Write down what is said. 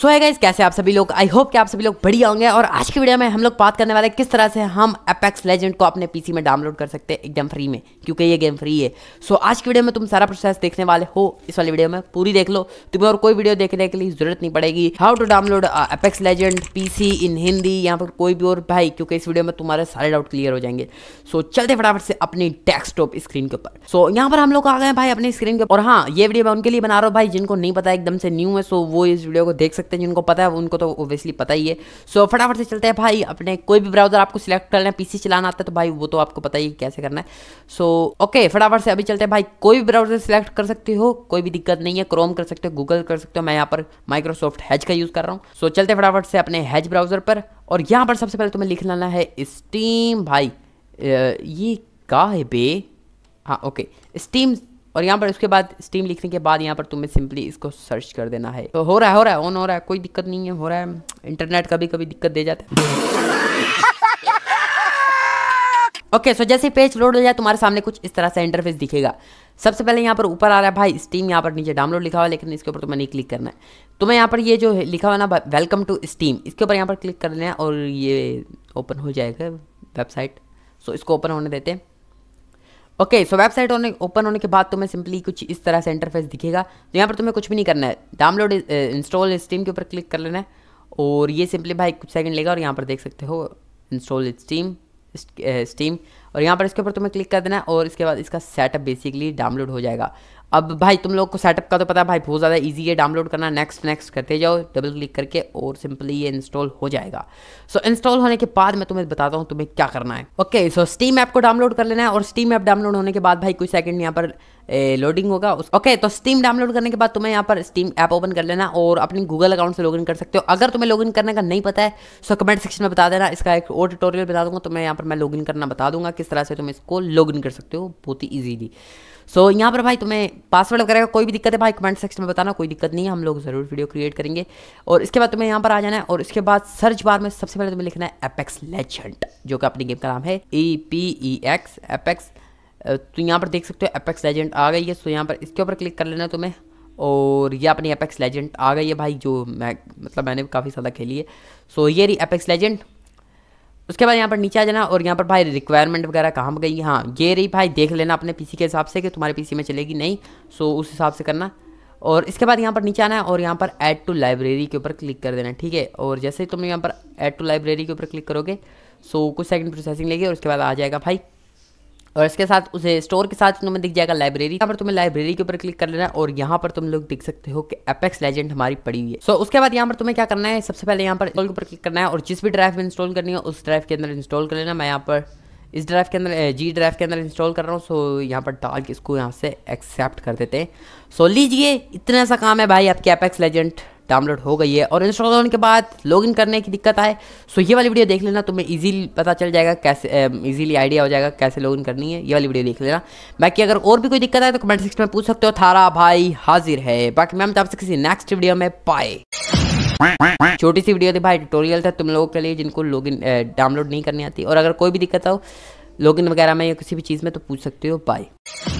सो है गाइज कैसे आप सभी लोग आई होप कि आप सभी लोग बढ़िया होंगे और आज की वीडियो में हम लोग बात करने वाले किस तरह से हम एपेक्स लेजेंड को अपने पीसी में डाउनलोड कर सकते हैं एकदम फ्री में क्योंकि ये गेम फ्री है सो so, आज की वीडियो में तुम सारा प्रोसेस देखने वाले हो इस वाली वीडियो में पूरी देख लो तुम्हें और कोई वीडियो देखने के लिए जरूरत नहीं पड़ेगी how to download Apex Legend P in Hindi या फिर कोई भी और भाई क्योंकि इस वीडियो में तुम्हारे सारे डाउट क्लियर हो जाएंगे सो so, चलते फटाफट से अपनी डेस्कटॉप स्क्रीन के ऊपर सो यहाँ पर हम लोग आ गए भाई अपनी स्क्रीन के और हाँ ये वीडियो मैं उनके लिए बना रहा हूँ भाई जिनको नहीं पता एकदम से न्यू है सो वो इस वीडियो को देख सकते सकते हैं जिनको पता है उनको तो ओबियसली पता ही है सो फटाफट से चलते हैं भाई अपने कोई भी ब्राउजर आपको सिलेक्ट करना है पीसी चलाना आता है तो भाई वो तो आपको पता ही कैसे करना है सो ओके फटाफट से अभी चलते हैं भाई कोई भी ब्राउजर सिलेक्ट कर सकते हो कोई भी दिक्कत नहीं है क्रोम कर सकते हो गूगल कर सकते हो मैं यहाँ पर माइक्रोसॉफ्ट हैज का यूज़ कर रहा हूँ सो चलते फटाफट से अपने हैज ब्राउजर पर और यहाँ पर सबसे पहले तुम्हें लिख लाना है स्टीम भाई ये का है बे हाँ ओके स्टीम और यहाँ पर उसके बाद स्टीम लिखने के बाद यहाँ पर तुम्हें सिंपली इसको सर्च कर देना है तो हो रहा है हो रहा है ऑन हो रहा है कोई दिक्कत नहीं है हो रहा है इंटरनेट कभी कभी दिक्कत दे जाता है ओके okay, सो so जैसे पेज लोड हो जाए तुम्हारे सामने कुछ इस तरह से इंटरफेस दिखेगा सबसे पहले यहाँ पर ऊपर आ रहा है भाई स्टीम यहाँ पर नीचे डाउनलोड लिखा हुआ है लेकिन इसके ऊपर तुम्हें नहीं क्लिक करना है तुम्हें यहाँ पर ये जो लिखा हुआ ना वेलकम टू स्टीम इसके ऊपर यहाँ पर क्लिक कर लेना है और ये ओपन हो जाएगा वेबसाइट सो so, इसको ओपन होने देते हैं ओके सो वेबसाइट होने ओपन होने के बाद तुम्हें सिंपली कुछ इस तरह से इंटरफेस दिखेगा तो यहाँ पर तुम्हें कुछ भी नहीं करना है डाउनलोड इंस्टॉल स्टीम के ऊपर क्लिक कर लेना है और ये सिंपली भाई कुछ सेकंड लेगा और यहाँ पर देख सकते हो इंस्टॉल स्टीम स्टीम और यहाँ पर इसके ऊपर तुम्हें क्लिक कर देना और इसके बाद इसका सेटअप बेसिकली डाउनलोड हो जाएगा अब भाई तुम लोग को सेटअप का तो पता है भाई बहुत ज़्यादा इजी है डाउनलोड करना नेक्स्ट नेक्स्ट करते जाओ डबल क्लिक करके और सिंपली ये इंस्टॉल हो जाएगा सो so, इंस्टॉल होने के बाद मैं तुम्हें बताता हूँ तुम्हें क्या करना है ओके सो स्टीम ऐप को डाउनलोड कर लेना है और स्टीम ऐप डाउनलोड होने के बाद भाई कुछ सेकंड यहाँ पर लोडिंग होगा ओके okay, तो स्टीम डाउनलोड करने के बाद तुम्हें यहाँ पर स्टीम ऐप ओपन कर लेना और अपनी गूगल अकाउंट से लॉगिन कर सकते हो अगर तुम्हें लॉगिन करने का नहीं पता है सो कमेंट सेक्शन में बता देना इसका एक और ट्यूटोरियल बता दूंगा तो मैं यहाँ पर मैं लॉगिन करना बता दूंगा किस इस तरह से तुम इसको लॉग इन कर सकते हो बहुत ही ईजीली सो so, यहाँ पर भाई तुम्हें पासवर्ड वगैरह का कोई भी दिक्कत है भाई कमेंट सेक्शन में बताना कोई दिक्कत नहीं है हम लोग ज़रूर वीडियो क्रिएट करेंगे और इसके बाद तुम्हें यहाँ पर आ जाना है और इसके बाद सर्च बार में सबसे पहले तुम्हें लिखना है एपेक्स लेजेंड जो कि अपनी गेम का नाम है E P E X Apex तो यहाँ पर देख सकते हो एपेक्स लेजेंड आ गई है सो यहाँ पर इसके ऊपर क्लिक कर लेना है तुम्हें और ये अपनी एपेक्स लेजेंड आ गई है भाई जो मैं मतलब मैंने काफ़ी ज़्यादा खेली है सो ये रही एपेक्स लेजेंड उसके बाद यहाँ पर नीचे आ जाना और यहाँ पर भाई रिक्वायरमेंट वगैरह कहाँ पर गई हाँ ये रही भाई देख लेना अपने पीसी के हिसाब से कि तुम्हारे पीसी में चलेगी नहीं सो उस हिसाब से करना और इसके बाद यहाँ पर नीचे आना है और यहाँ पर ऐड टू लाइब्रेरी के ऊपर क्लिक कर देना ठीक है और जैसे ही तुम यहाँ पर ऐड टू लाइब्रेरी के ऊपर क्लिक करोगे सो कुछ सेकंड प्रोसेसिंग लेगी और उसके बाद आ जाएगा भाई और इसके साथ उसे स्टोर के साथ तुम्हें दिख जाएगा लाइब्रेरी यहाँ पर तुम्हें लाइब्रेरी के ऊपर क्लिक कर लेना है और यहाँ पर तुम लोग दिख सकते हो कि एपेक्स लेजेंड हमारी पड़ी हुई है सो उसके बाद यहाँ पर तुम्हें क्या करना है सबसे पहले यहाँ पर इंस्टॉल के ऊपर क्लिक करना है और जिस भी ड्राइव में इंस्टॉल करनी है उस ड्राइव के अंदर इंस्टॉल कर लेना मैं यहाँ पर इस ड्राइव के अंदर जी ड्राइव के अंदर इंस्टॉल कर रहा हूँ सो यहाँ पर डाल के इसको यहाँ से एक्सेप्ट कर देते हैं सो लीजिए इतना सा काम है भाई आपके एपेक्स लेजेंड डाउनलोड हो गई है और इंस्टॉल होने के बाद लॉगिन करने की दिक्कत आए सो ये वाली वीडियो देख लेना तुम्हें ईजिली पता चल जाएगा कैसे ईजिली आइडिया हो जाएगा कैसे लॉगिन करनी है ये वाली वीडियो देख लेना बाकी अगर और भी कोई दिक्कत आए तो कमेंट सेक्शन में पूछ सकते हो थारा भाई हाजिर है बाकी मैम तो आपसे किसी नेक्स्ट वीडियो में पाए छोटी सी वीडियो थी भाई ट्यूटोरियल था तुम लोगों के लिए जिनको लॉगिन डाउनलोड नहीं करनी आती और अगर कोई भी दिक्कत हो लॉगिन वगैरह में या किसी भी चीज़ में तो पूछ सकते हो बाय